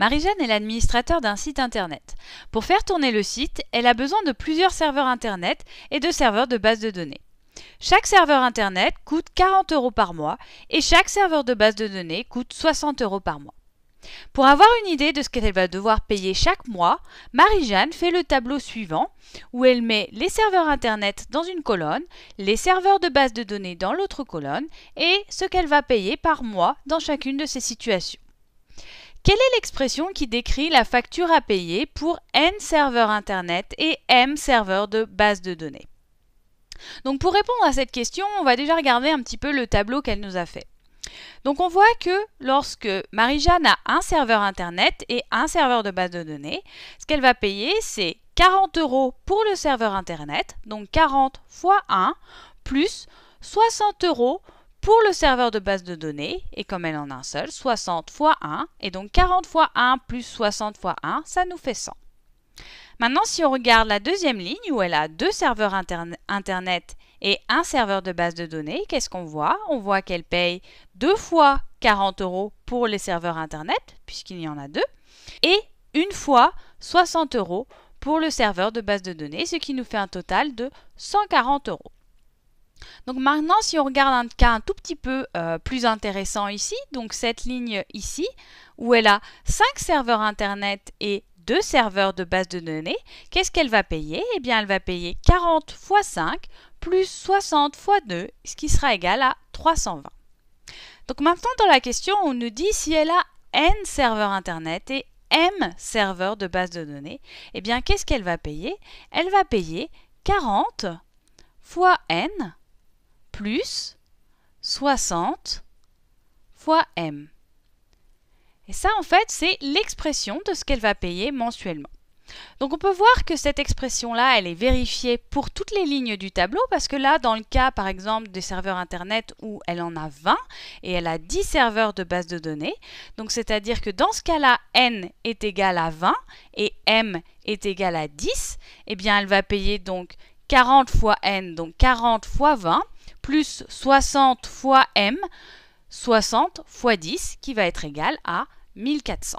Marie-Jeanne est l'administrateur d'un site Internet. Pour faire tourner le site, elle a besoin de plusieurs serveurs Internet et de serveurs de base de données. Chaque serveur Internet coûte 40 euros par mois et chaque serveur de base de données coûte 60 euros par mois. Pour avoir une idée de ce qu'elle va devoir payer chaque mois, Marie-Jeanne fait le tableau suivant où elle met les serveurs Internet dans une colonne, les serveurs de base de données dans l'autre colonne et ce qu'elle va payer par mois dans chacune de ces situations. Quelle est l'expression qui décrit la facture à payer pour N serveurs Internet et M serveurs de base de données Donc pour répondre à cette question, on va déjà regarder un petit peu le tableau qu'elle nous a fait. Donc on voit que lorsque Marie-Jeanne a un serveur Internet et un serveur de base de données, ce qu'elle va payer, c'est 40 euros pour le serveur Internet, donc 40 fois 1, plus 60 euros pour le serveur de base de données, et comme elle en a un seul, 60 fois 1, et donc 40 fois 1 plus 60 fois 1, ça nous fait 100. Maintenant, si on regarde la deuxième ligne où elle a deux serveurs Internet et un serveur de base de données, qu'est-ce qu'on voit On voit, qu'elle paye 2 fois 40 euros pour les serveurs Internet, puisqu'il y en a deux, et une fois 60 euros pour le serveur de base de données, ce qui nous fait un total de 140 euros. Donc maintenant, si on regarde un cas un tout petit peu euh, plus intéressant ici, donc cette ligne ici, où elle a 5 serveurs Internet et 2 serveurs de base de données, qu'est-ce qu'elle va payer Eh bien, elle va payer 40 x 5 plus 60 x 2, ce qui sera égal à 320. Donc maintenant, dans la question, on nous dit si elle a n serveurs Internet et m serveurs de base de données, eh bien, qu'est-ce qu'elle va payer Elle va payer 40 fois n plus 60 fois M. Et ça, en fait, c'est l'expression de ce qu'elle va payer mensuellement. Donc on peut voir que cette expression-là, elle est vérifiée pour toutes les lignes du tableau, parce que là, dans le cas par exemple des serveurs Internet où elle en a 20 et elle a 10 serveurs de base de données, donc c'est-à-dire que dans ce cas-là, n est égal à 20 et m est égal à 10, eh bien elle va payer donc 40 fois n, donc 40 fois 20, plus 60 fois m, 60 fois 10, qui va être égal à 1400.